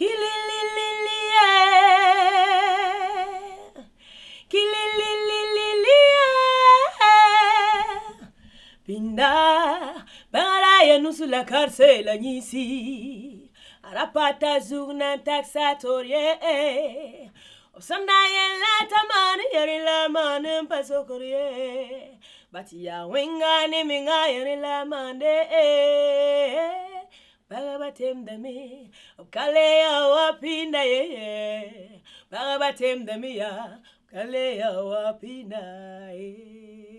Kililililie. Kililililie. Pinda. Bangaraya nusu la cárcel añisi. Arapata zugna taxatorie. Osandaye la tamani yari la manem pasokorie. Bati ya winga ni minga yari la mande. bagabatemdami kaleya wapina yeye bagabatemdamiya kaleya wapina yeye.